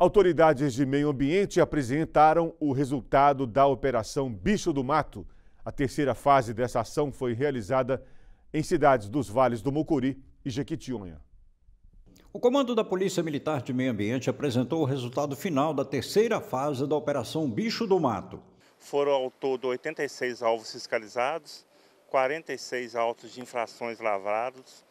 Autoridades de meio ambiente apresentaram o resultado da Operação Bicho do Mato. A terceira fase dessa ação foi realizada em cidades dos vales do Mucuri e Jequitinhonha. O Comando da Polícia Militar de Meio Ambiente apresentou o resultado final da terceira fase da Operação Bicho do Mato. Foram ao todo 86 alvos fiscalizados, 46 autos de infrações lavrados,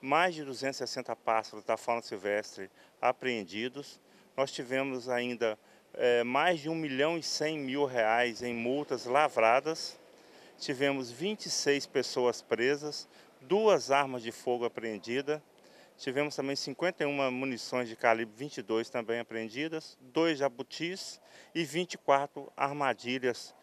mais de 260 pássaros da fauna silvestre apreendidos, nós tivemos ainda é, mais de 1 milhão e 100 mil reais em multas lavradas, tivemos 26 pessoas presas, duas armas de fogo apreendidas, tivemos também 51 munições de calibre 22 também apreendidas, dois jabutis e 24 armadilhas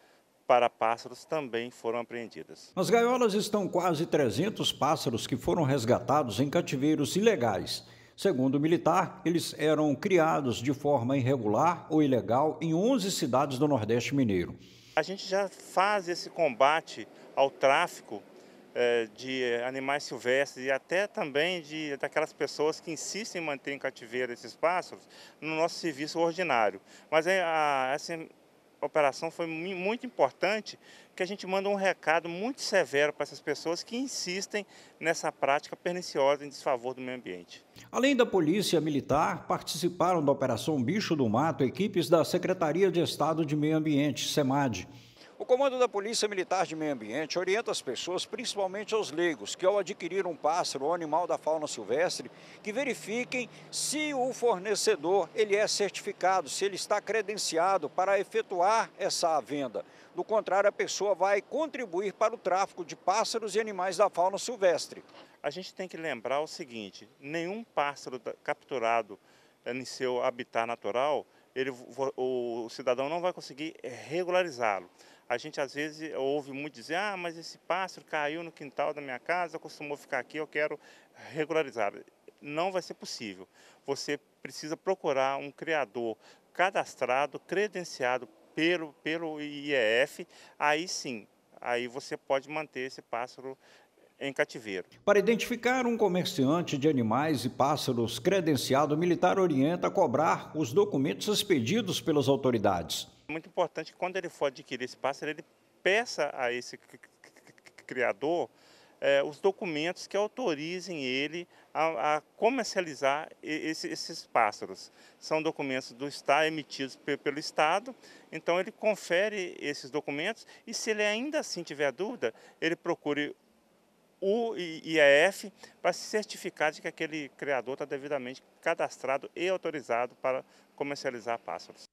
para pássaros também foram apreendidas. Nas gaiolas estão quase 300 pássaros que foram resgatados em cativeiros ilegais Segundo o militar, eles eram criados de forma irregular ou ilegal em 11 cidades do Nordeste Mineiro. A gente já faz esse combate ao tráfico eh, de animais silvestres e até também de daquelas pessoas que insistem em manter em cativeiro esses pássaros no nosso serviço ordinário. Mas é, a, a, operação foi muito importante, que a gente manda um recado muito severo para essas pessoas que insistem nessa prática perniciosa em desfavor do meio ambiente. Além da Polícia Militar, participaram da Operação Bicho do Mato equipes da Secretaria de Estado de Meio Ambiente, SEMAD comando da Polícia Militar de Meio Ambiente orienta as pessoas, principalmente aos leigos, que ao adquirir um pássaro ou animal da fauna silvestre, que verifiquem se o fornecedor ele é certificado, se ele está credenciado para efetuar essa venda. Do contrário, a pessoa vai contribuir para o tráfico de pássaros e animais da fauna silvestre. A gente tem que lembrar o seguinte, nenhum pássaro tá capturado eh, em seu habitat natural ele, o cidadão não vai conseguir regularizá-lo a gente às vezes ouve muito dizer, ah, mas esse pássaro caiu no quintal da minha casa, costumou ficar aqui, eu quero regularizar. Não vai ser possível. Você precisa procurar um criador cadastrado, credenciado pelo, pelo IEF, aí sim, aí você pode manter esse pássaro em cativeiro. Para identificar um comerciante de animais e pássaros credenciado, o militar orienta a cobrar os documentos expedidos pelas autoridades. Muito importante que quando ele for adquirir esse pássaro, ele peça a esse criador é, os documentos que autorizem ele a, a comercializar esse, esses pássaros. São documentos do Estado, emitidos pelo Estado, então ele confere esses documentos e se ele ainda assim tiver dúvida, ele procure o IEF para se certificar de que aquele criador está devidamente cadastrado e autorizado para comercializar pássaros.